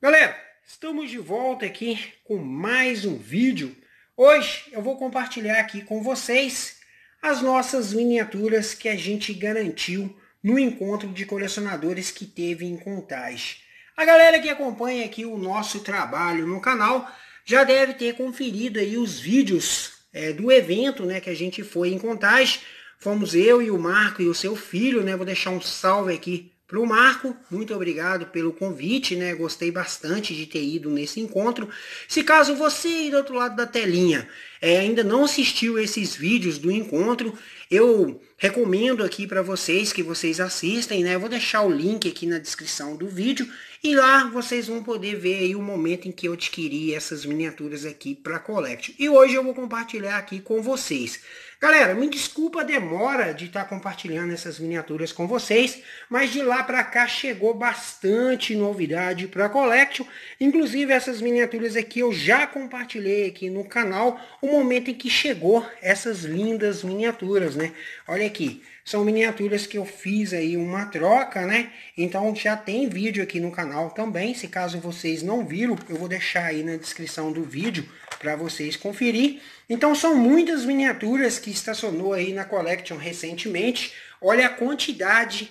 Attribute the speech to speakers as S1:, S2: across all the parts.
S1: Galera, estamos de volta aqui com mais um vídeo. Hoje eu vou compartilhar aqui com vocês as nossas miniaturas que a gente garantiu no encontro de colecionadores que teve em Contagem. A galera que acompanha aqui o nosso trabalho no canal já deve ter conferido aí os vídeos é, do evento né, que a gente foi em Contagem. Fomos eu e o Marco e o seu filho, né? Vou deixar um salve aqui para o Marco, muito obrigado pelo convite, né? Gostei bastante de ter ido nesse encontro. Se caso você do outro lado da telinha é, ainda não assistiu esses vídeos do encontro, eu recomendo aqui para vocês que vocês assistem, né? Eu vou deixar o link aqui na descrição do vídeo e lá vocês vão poder ver aí o momento em que eu adquiri essas miniaturas aqui para Collect. E hoje eu vou compartilhar aqui com vocês. Galera, me desculpa a demora de estar tá compartilhando essas miniaturas com vocês, mas de lá para cá chegou bastante novidade para a Collection. Inclusive essas miniaturas aqui eu já compartilhei aqui no canal o momento em que chegou essas lindas miniaturas, né? Olha aqui, são miniaturas que eu fiz aí uma troca, né? Então já tem vídeo aqui no canal também, se caso vocês não viram, eu vou deixar aí na descrição do vídeo para vocês conferir. Então são muitas miniaturas que estacionou aí na Collection recentemente. Olha a quantidade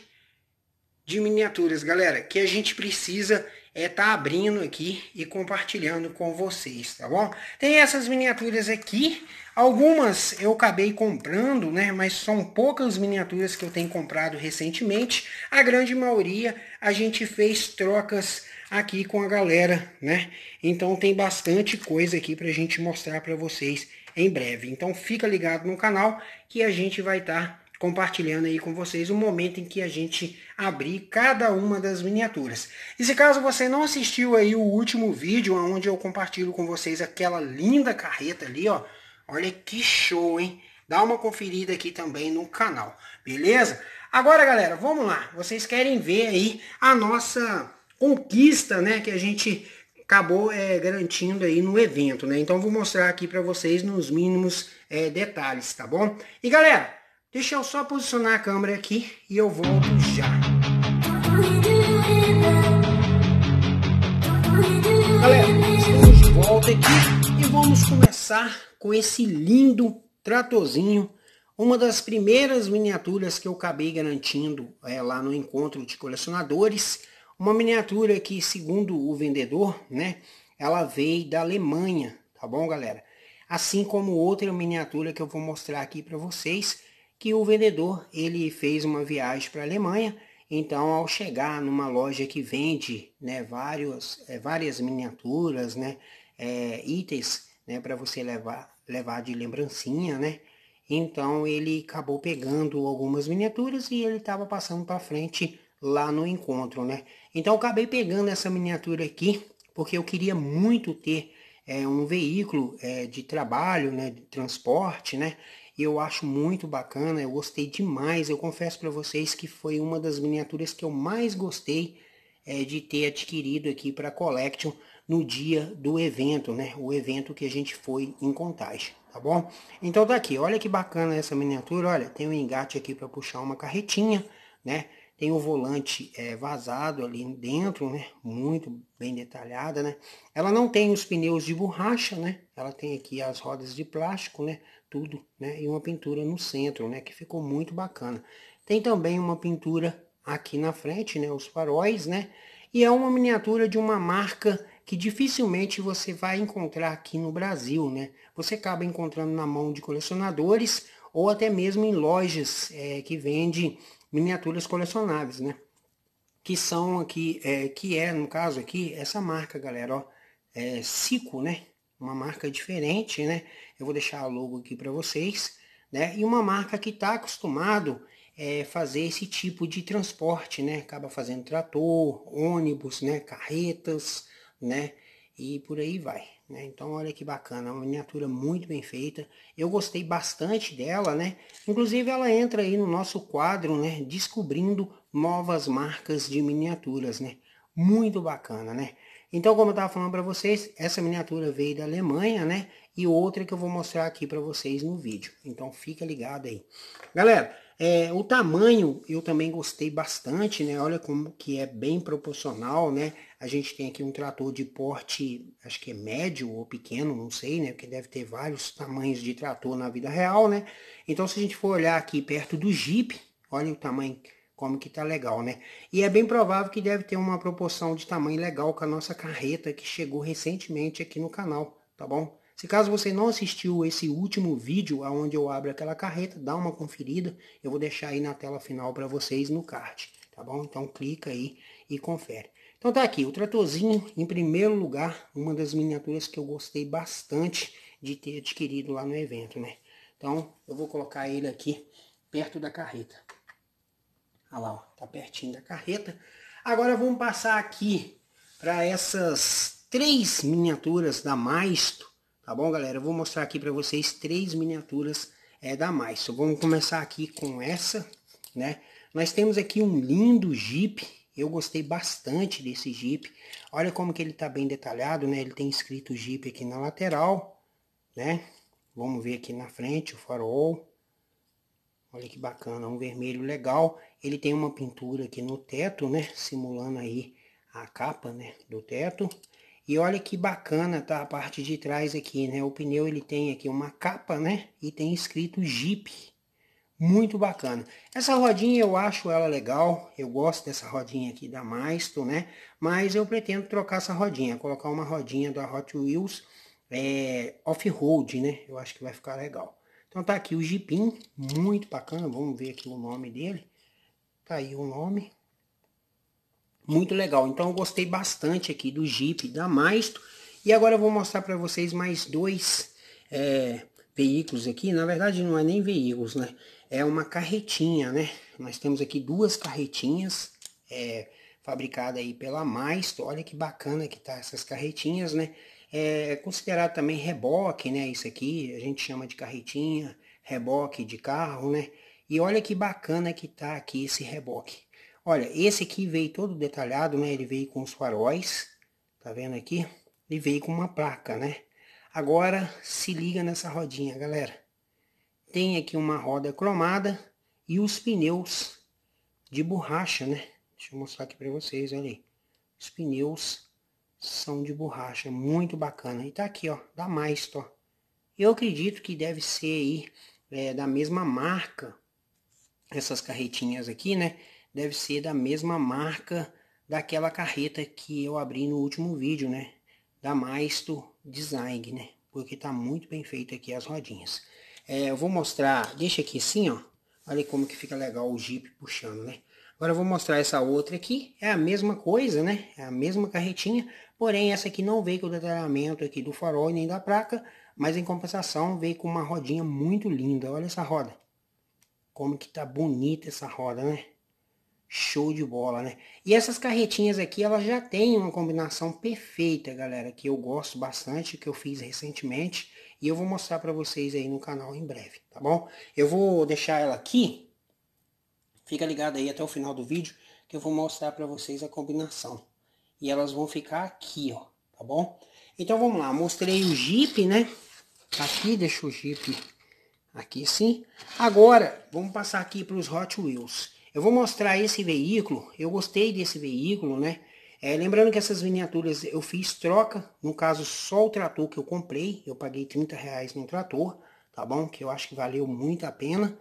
S1: de miniaturas, galera, que a gente precisa é tá abrindo aqui e compartilhando com vocês, tá bom? Tem essas miniaturas aqui, algumas eu acabei comprando, né, mas são poucas miniaturas que eu tenho comprado recentemente. A grande maioria a gente fez trocas aqui com a galera, né? Então tem bastante coisa aqui pra gente mostrar para vocês em breve. Então fica ligado no canal que a gente vai estar tá compartilhando aí com vocês o momento em que a gente abrir cada uma das miniaturas. E se caso você não assistiu aí o último vídeo, onde eu compartilho com vocês aquela linda carreta ali, ó. Olha que show, hein? Dá uma conferida aqui também no canal, beleza? Agora, galera, vamos lá. Vocês querem ver aí a nossa conquista, né, que a gente acabou é, garantindo aí no evento, né? Então, vou mostrar aqui para vocês nos mínimos é, detalhes, tá bom? E, galera, Deixa eu só posicionar a câmera aqui e eu volto já. Galera, estamos de volta aqui e vamos começar com esse lindo tratorzinho. Uma das primeiras miniaturas que eu acabei garantindo é, lá no encontro de colecionadores. Uma miniatura que, segundo o vendedor, né, ela veio da Alemanha, tá bom, galera? Assim como outra miniatura que eu vou mostrar aqui para vocês, que o vendedor ele fez uma viagem para a Alemanha. Então, ao chegar numa loja que vende né, vários, é, várias miniaturas, né, é, itens né, para você levar, levar de lembrancinha, né? Então ele acabou pegando algumas miniaturas e ele estava passando para frente lá no encontro, né? Então eu acabei pegando essa miniatura aqui porque eu queria muito ter é, um veículo é, de trabalho, né, de transporte, né? e eu acho muito bacana, eu gostei demais. Eu confesso para vocês que foi uma das miniaturas que eu mais gostei é, de ter adquirido aqui para Collection no dia do evento, né? O evento que a gente foi em Contagem, tá bom? Então tá aqui, olha que bacana essa miniatura, olha, tem um engate aqui para puxar uma carretinha, né? Tem o volante é, vazado ali dentro, né? Muito bem detalhada, né? Ela não tem os pneus de borracha, né? Ela tem aqui as rodas de plástico, né? Tudo, né? E uma pintura no centro, né? Que ficou muito bacana. Tem também uma pintura aqui na frente, né? Os faróis, né? E é uma miniatura de uma marca que dificilmente você vai encontrar aqui no Brasil, né? Você acaba encontrando na mão de colecionadores ou até mesmo em lojas é, que vende miniaturas colecionáveis, né? Que são aqui, é, que é no caso aqui, essa marca, galera, ó, é Cico, né? Uma marca diferente, né? Eu vou deixar a logo aqui para vocês, né? E uma marca que está acostumado é, fazer esse tipo de transporte, né? Acaba fazendo trator, ônibus, né? Carretas, né? e por aí vai. Né? Então olha que bacana, é uma miniatura muito bem feita. Eu gostei bastante dela, né? Inclusive ela entra aí no nosso quadro, né? Descobrindo novas marcas de miniaturas, né? Muito bacana, né? Então como eu estava falando para vocês, essa miniatura veio da Alemanha, né? E outra que eu vou mostrar aqui para vocês no vídeo. Então fica ligado aí. Galera, é, o tamanho eu também gostei bastante, né? Olha como que é bem proporcional, né? A gente tem aqui um trator de porte, acho que é médio ou pequeno, não sei, né? Porque deve ter vários tamanhos de trator na vida real, né? Então, se a gente for olhar aqui perto do Jeep, olha o tamanho como que tá legal, né? E é bem provável que deve ter uma proporção de tamanho legal com a nossa carreta que chegou recentemente aqui no canal, tá bom? Se caso você não assistiu esse último vídeo aonde eu abro aquela carreta, dá uma conferida, eu vou deixar aí na tela final para vocês no card, tá bom? Então clica aí e confere. Então tá aqui, o tratorzinho, em primeiro lugar, uma das miniaturas que eu gostei bastante de ter adquirido lá no evento, né? Então, eu vou colocar ele aqui perto da carreta. Olha lá, ó, tá pertinho da carreta. Agora vamos passar aqui para essas três miniaturas da Maisto, tá bom, galera? Eu vou mostrar aqui para vocês três miniaturas é, da Maisto. Vamos começar aqui com essa, né? Nós temos aqui um lindo Jeep eu gostei bastante desse Jeep. Olha como que ele está bem detalhado, né? Ele tem escrito Jeep aqui na lateral, né? Vamos ver aqui na frente o farol. Olha que bacana, um vermelho legal. Ele tem uma pintura aqui no teto, né? Simulando aí a capa, né? Do teto. E olha que bacana, tá? A parte de trás aqui, né? O pneu ele tem aqui uma capa, né? E tem escrito Jeep muito bacana. Essa rodinha eu acho ela legal, eu gosto dessa rodinha aqui da Maisto, né? Mas eu pretendo trocar essa rodinha, colocar uma rodinha da Hot Wheels é, off-road, né? Eu acho que vai ficar legal. Então tá aqui o Jeepin, muito bacana, vamos ver aqui o nome dele. Tá aí o nome. Muito legal, então eu gostei bastante aqui do Jeep da Maisto. E agora eu vou mostrar para vocês mais dois é, veículos aqui, na verdade não é nem veículos, né? é uma carretinha, né? Nós temos aqui duas carretinhas é, fabricada aí pela Maisto. Olha que bacana que tá essas carretinhas, né? É considerado também reboque, né? Isso aqui a gente chama de carretinha, reboque de carro, né? E olha que bacana que tá aqui esse reboque. Olha, esse aqui veio todo detalhado, né? Ele veio com os faróis, tá vendo aqui? Ele veio com uma placa, né? Agora se liga nessa rodinha, galera. Tem aqui uma roda cromada e os pneus de borracha, né? Deixa eu mostrar aqui para vocês, olha aí. Os pneus são de borracha, muito bacana. E tá aqui, ó, da Maisto, Eu acredito que deve ser aí é, da mesma marca, essas carretinhas aqui, né? Deve ser da mesma marca daquela carreta que eu abri no último vídeo, né? Da Maisto Design, né? Porque tá muito bem feito aqui as rodinhas. É, eu vou mostrar, deixa aqui assim, ó. Olha como que fica legal o Jeep puxando, né? Agora eu vou mostrar essa outra aqui, é a mesma coisa, né? É a mesma carretinha, porém essa aqui não veio com o detalhamento aqui do farol nem da placa, mas em compensação veio com uma rodinha muito linda, olha essa roda. Como que tá bonita essa roda, né? Show de bola, né? E essas carretinhas aqui, elas já têm uma combinação perfeita, galera, que eu gosto bastante, que eu fiz recentemente e eu vou mostrar para vocês aí no canal em breve, tá bom? Eu vou deixar ela aqui, fica ligado aí até o final do vídeo, que eu vou mostrar para vocês a combinação. E elas vão ficar aqui, ó, tá bom? Então vamos lá, mostrei o Jeep, né? Aqui, deixa o Jeep aqui sim. Agora, vamos passar aqui para os Hot Wheels. Eu vou mostrar esse veículo, eu gostei desse veículo, né? É, lembrando que essas miniaturas eu fiz troca, no caso só o trator que eu comprei, eu paguei 30 reais no trator, tá bom? Que eu acho que valeu muito a pena.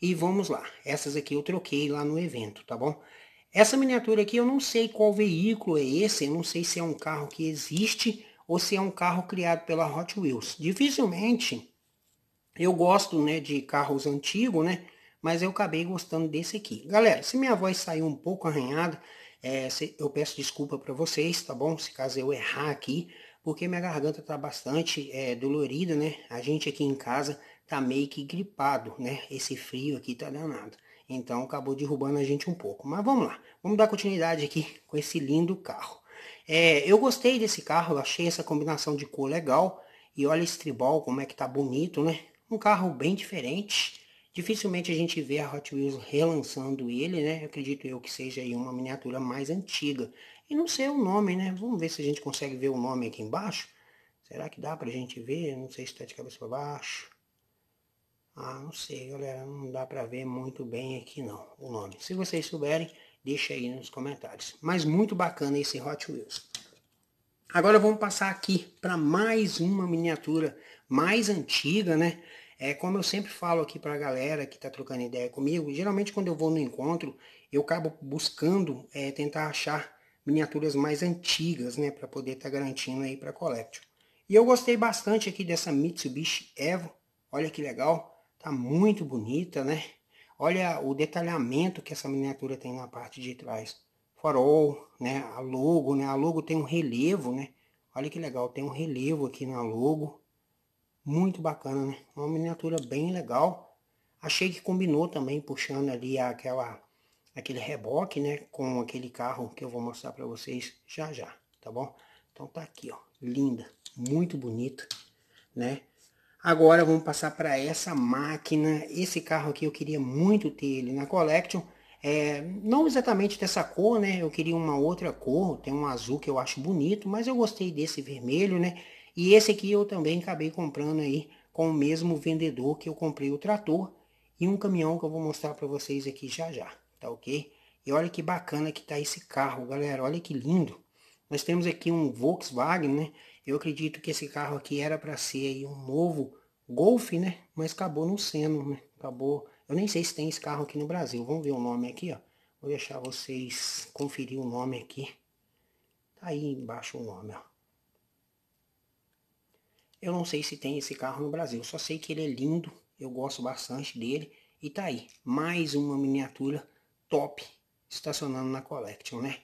S1: E vamos lá, essas aqui eu troquei lá no evento, tá bom? Essa miniatura aqui eu não sei qual veículo é esse, eu não sei se é um carro que existe ou se é um carro criado pela Hot Wheels. Dificilmente, eu gosto né, de carros antigos, né? Mas eu acabei gostando desse aqui. Galera, se minha voz saiu um pouco arranhada, é, eu peço desculpa para vocês, tá bom? Se caso eu errar aqui, porque minha garganta tá bastante é, dolorida, né? A gente aqui em casa tá meio que gripado, né? Esse frio aqui tá danado. Então acabou derrubando a gente um pouco. Mas vamos lá, vamos dar continuidade aqui com esse lindo carro. É, eu gostei desse carro, eu achei essa combinação de cor legal. E olha esse tribal, como é que tá bonito, né? Um carro bem diferente. Dificilmente a gente vê a Hot Wheels relançando ele, né? acredito eu que seja aí uma miniatura mais antiga. E não sei o nome, né? Vamos ver se a gente consegue ver o nome aqui embaixo. Será que dá pra gente ver? Não sei se tá de cabeça pra baixo. Ah, não sei, galera. Não dá pra ver muito bem aqui não o nome. Se vocês souberem, deixa aí nos comentários. Mas muito bacana esse Hot Wheels. Agora vamos passar aqui para mais uma miniatura mais antiga, né? É como eu sempre falo aqui para a galera que está trocando ideia comigo, geralmente quando eu vou no encontro, eu acabo buscando é, tentar achar miniaturas mais antigas, né, para poder estar tá garantindo aí para Collection. E eu gostei bastante aqui dessa Mitsubishi Evo, olha que legal, tá muito bonita, né? Olha o detalhamento que essa miniatura tem na parte de trás. Farol, né? A logo, né? A logo tem um relevo, né? Olha que legal, tem um relevo aqui na logo. Muito bacana, né? Uma miniatura bem legal. Achei que combinou também, puxando ali aquela, aquele reboque, né? Com aquele carro que eu vou mostrar para vocês já já, tá bom? Então tá aqui, ó. Linda, muito bonito, né? Agora vamos passar para essa máquina. Esse carro aqui eu queria muito ter ele na Collection. É, não exatamente dessa cor, né? Eu queria uma outra cor. Tem um azul que eu acho bonito, mas eu gostei desse vermelho, né? E esse aqui eu também acabei comprando aí com o mesmo vendedor que eu comprei o trator e um caminhão que eu vou mostrar para vocês aqui já já, tá ok? E olha que bacana que tá esse carro, galera, olha que lindo. Nós temos aqui um Volkswagen, né? Eu acredito que esse carro aqui era para ser aí um novo Golf, né? Mas acabou não sendo, né? Acabou. Eu nem sei se tem esse carro aqui no Brasil. Vamos ver o nome aqui, ó. Vou deixar vocês conferir o nome aqui. Tá aí embaixo o nome, ó. Eu não sei se tem esse carro no Brasil, só sei que ele é lindo, eu gosto bastante dele. E tá aí, mais uma miniatura top estacionando na Collection, né?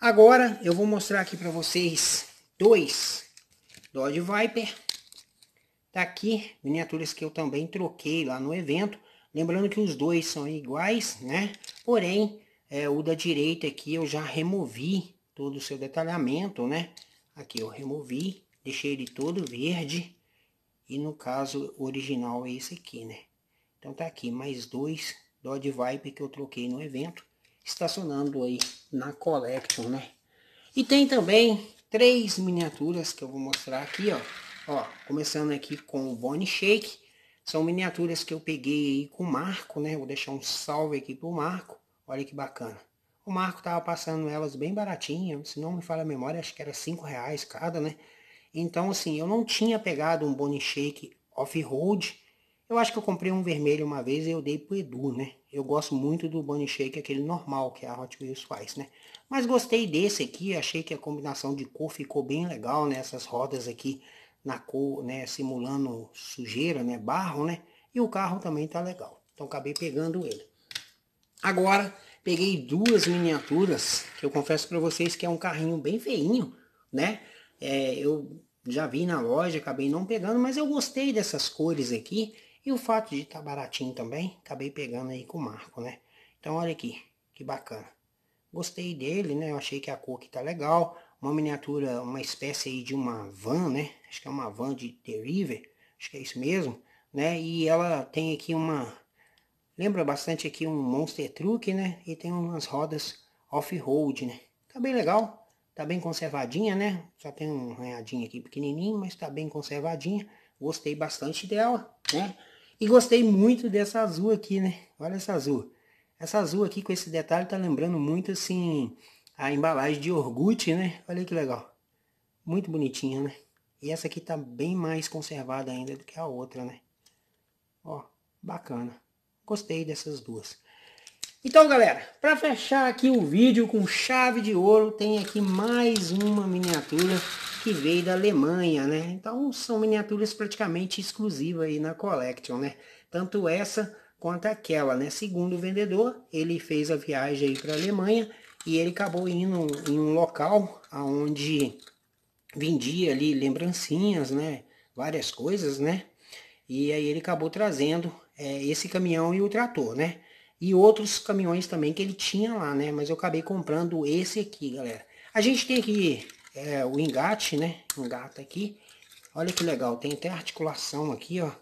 S1: Agora eu vou mostrar aqui para vocês dois Dodge Viper. Tá aqui, miniaturas que eu também troquei lá no evento. Lembrando que os dois são iguais, né? Porém, é, o da direita aqui eu já removi todo o seu detalhamento, né? Aqui eu removi deixei ele todo verde. E no caso original é esse aqui, né? Então tá aqui mais dois Dodge viper que eu troquei no evento. Estacionando aí na Collection, né? E tem também três miniaturas que eu vou mostrar aqui, ó. Ó, começando aqui com o Bonnie Shake. São miniaturas que eu peguei aí com o Marco, né? Vou deixar um salve aqui pro Marco. Olha que bacana. O Marco tava passando elas bem baratinha, se não me falha a memória, acho que era cinco reais cada, né? Então, assim, eu não tinha pegado um Bone Shake off-road. Eu acho que eu comprei um vermelho uma vez e eu dei pro Edu, né? Eu gosto muito do Bunny Shake, aquele normal, que é a Hot Wheels faz, né? Mas gostei desse aqui, achei que a combinação de cor ficou bem legal, né? Essas rodas aqui na cor, né? Simulando sujeira, né? Barro, né? E o carro também tá legal. Então acabei pegando ele. Agora, peguei duas miniaturas, que eu confesso para vocês que é um carrinho bem feinho, né? É, eu já vi na loja, acabei não pegando, mas eu gostei dessas cores aqui. E o fato de estar tá baratinho também, acabei pegando aí com o Marco, né? Então olha aqui, que bacana. Gostei dele, né? Eu achei que a cor aqui tá legal. Uma miniatura, uma espécie aí de uma van, né? Acho que é uma van de The acho que é isso mesmo, né? E ela tem aqui uma... Lembra bastante aqui um Monster Truck, né? E tem umas rodas off-road, né? Tá bem legal. Tá bem conservadinha, né? Só tem um arranhadinho aqui pequenininho, mas tá bem conservadinha. Gostei bastante dela, né? E gostei muito dessa azul aqui, né? Olha essa azul. Essa azul aqui com esse detalhe tá lembrando muito, assim, a embalagem de Orgut, né? Olha que legal. Muito bonitinha, né? E essa aqui tá bem mais conservada ainda do que a outra, né? Ó, bacana. Gostei dessas duas. Então, galera, para fechar aqui o vídeo com chave de ouro, tem aqui mais uma miniatura que veio da Alemanha, né? Então, são miniaturas praticamente exclusivas aí na Collection, né? Tanto essa quanto aquela, né? Segundo o vendedor, ele fez a viagem aí para a Alemanha e ele acabou indo em um local aonde vendia ali lembrancinhas, né? Várias coisas, né? E aí ele acabou trazendo é, esse caminhão e o trator, né? e outros caminhões também que ele tinha lá, né? Mas eu acabei comprando esse aqui, galera. A gente tem aqui é, o engate, né? Engata aqui. Olha que legal, tem até articulação aqui, ó.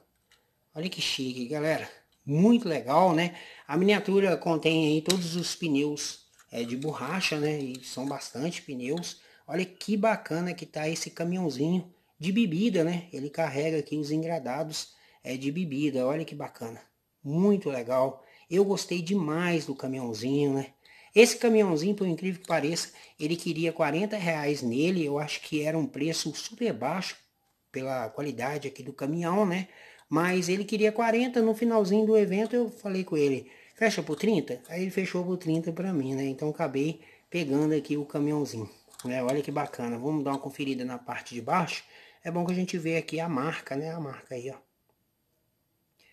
S1: Olha que chique, galera. Muito legal, né? A miniatura contém aí todos os pneus é, de borracha, né? E são bastante pneus. Olha que bacana que tá esse caminhãozinho de bebida, né? Ele carrega aqui os engradados é, de bebida. Olha que bacana. Muito legal. Eu gostei demais do caminhãozinho, né? Esse caminhãozinho, por incrível que pareça, ele queria 40 reais nele. Eu acho que era um preço super baixo pela qualidade aqui do caminhão, né? Mas ele queria 40 no finalzinho do evento. Eu falei com ele, fecha por 30? Aí ele fechou por 30 para mim, né? Então acabei pegando aqui o caminhãozinho, né? Olha que bacana. Vamos dar uma conferida na parte de baixo. É bom que a gente vê aqui a marca, né? A marca aí, ó.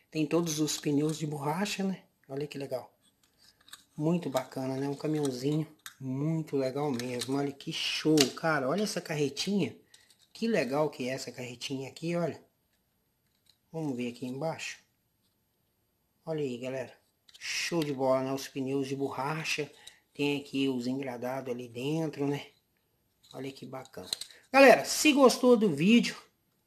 S1: Tem todos os pneus de borracha, né? Olha que legal. Muito bacana, né? Um caminhãozinho muito legal mesmo. Olha que show, cara. Olha essa carretinha. Que legal que é essa carretinha aqui, olha. Vamos ver aqui embaixo. Olha aí, galera. Show de bola, né? Os pneus de borracha. Tem aqui os engradados ali dentro, né? Olha que bacana. Galera, se gostou do vídeo,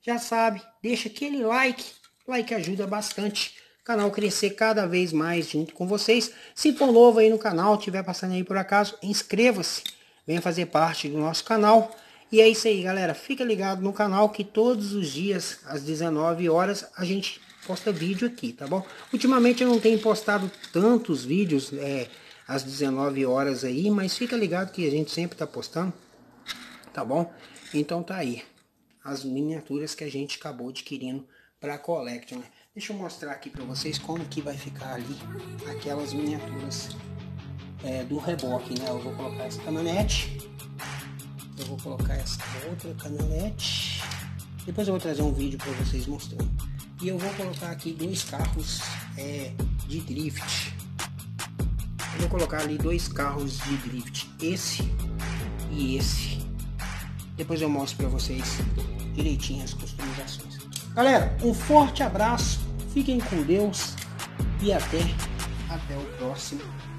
S1: já sabe, deixa aquele like. Like ajuda bastante canal crescer cada vez mais junto com vocês. Se for novo aí no canal, tiver passando aí por acaso, inscreva-se, venha fazer parte do nosso canal. E é isso aí, galera. Fica ligado no canal que todos os dias, às 19 horas, a gente posta vídeo aqui, tá bom? Ultimamente eu não tenho postado tantos vídeos é, às 19 horas aí, mas fica ligado que a gente sempre tá postando, tá bom? Então tá aí as miniaturas que a gente acabou adquirindo para a Collection. Né? Deixa eu mostrar aqui para vocês como que vai ficar ali aquelas miniaturas é, do reboque, né? Eu vou colocar essa caminhonete, eu vou colocar essa outra caminhonete, depois eu vou trazer um vídeo para vocês mostrando. E eu vou colocar aqui dois carros é, de drift. Eu vou colocar ali dois carros de drift, esse e esse. Depois eu mostro para vocês direitinho as customizações. Galera, um forte abraço Fiquem com Deus e até, até o próximo